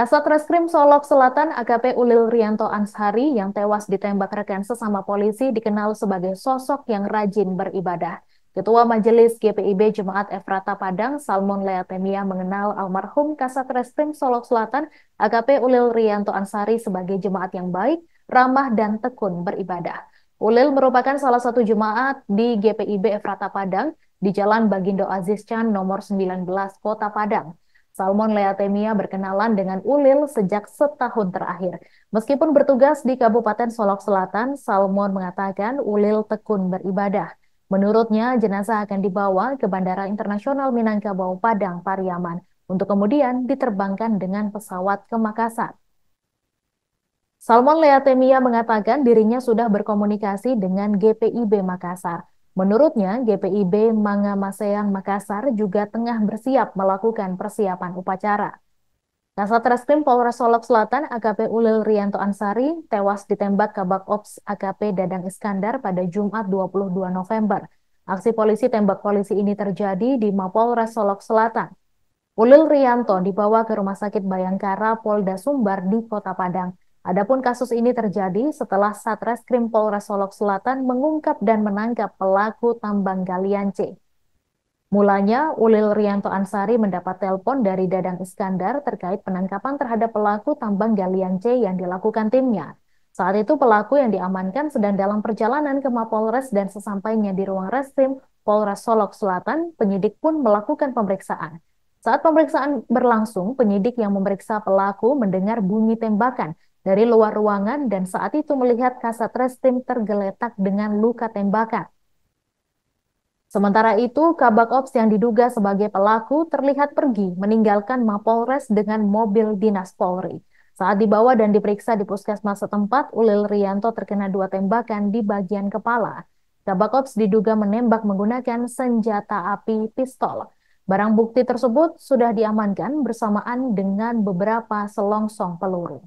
Kasat Reskrim Solok Selatan AKP Ulil Rianto Anshari yang tewas ditembak rekan sesama polisi dikenal sebagai sosok yang rajin beribadah. Ketua Majelis GPIB Jemaat Efrata Padang Salmon Leatemia mengenal almarhum Kasat Reskrim Solok Selatan AKP Ulil Rianto Ansari sebagai jemaat yang baik, ramah, dan tekun beribadah. Ulil merupakan salah satu jemaat di GPIB Efrata Padang di Jalan Bagindo Aziz Chan nomor 19 Kota Padang. Salmon Leatemia berkenalan dengan ulil sejak setahun terakhir. Meskipun bertugas di Kabupaten Solok Selatan, Salmon mengatakan ulil tekun beribadah. Menurutnya, jenazah akan dibawa ke Bandara Internasional Minangkabau, Padang, Pariaman, untuk kemudian diterbangkan dengan pesawat ke Makassar. Salmon Leatemia mengatakan dirinya sudah berkomunikasi dengan GPIB Makassar. Menurutnya, GPIB Manga Maseang Makassar juga tengah bersiap melakukan persiapan upacara. Kasat Reskrim Polres Solok Selatan AKP Ulil Rianto Ansari tewas ditembak Kabak Ops AKP Dadang Iskandar pada Jumat 22 November. Aksi polisi tembak polisi ini terjadi di Mapolres Solok Selatan. Ulil Rianto dibawa ke Rumah Sakit Bayangkara Polda Sumbar di Kota Padang. Adapun kasus ini terjadi setelah Satreskrim Polres Solok Selatan mengungkap dan menangkap pelaku tambang galian C. Mulanya, Ulil Rianto Ansari mendapat telepon dari Dadang Iskandar terkait penangkapan terhadap pelaku tambang galian C yang dilakukan timnya. Saat itu pelaku yang diamankan sedang dalam perjalanan ke Mapolres dan sesampainya di ruang reskrim Polres Solok Selatan, penyidik pun melakukan pemeriksaan. Saat pemeriksaan berlangsung, penyidik yang memeriksa pelaku mendengar bunyi tembakan dari luar ruangan dan saat itu melihat kasat reskrim tergeletak dengan luka tembakan. Sementara itu, Kabak Ops yang diduga sebagai pelaku terlihat pergi meninggalkan Mapolres dengan mobil dinas Polri. Saat dibawa dan diperiksa di puskesmas setempat, Ulil Rianto terkena dua tembakan di bagian kepala. Kabak Ops diduga menembak menggunakan senjata api pistol. Barang bukti tersebut sudah diamankan bersamaan dengan beberapa selongsong peluru.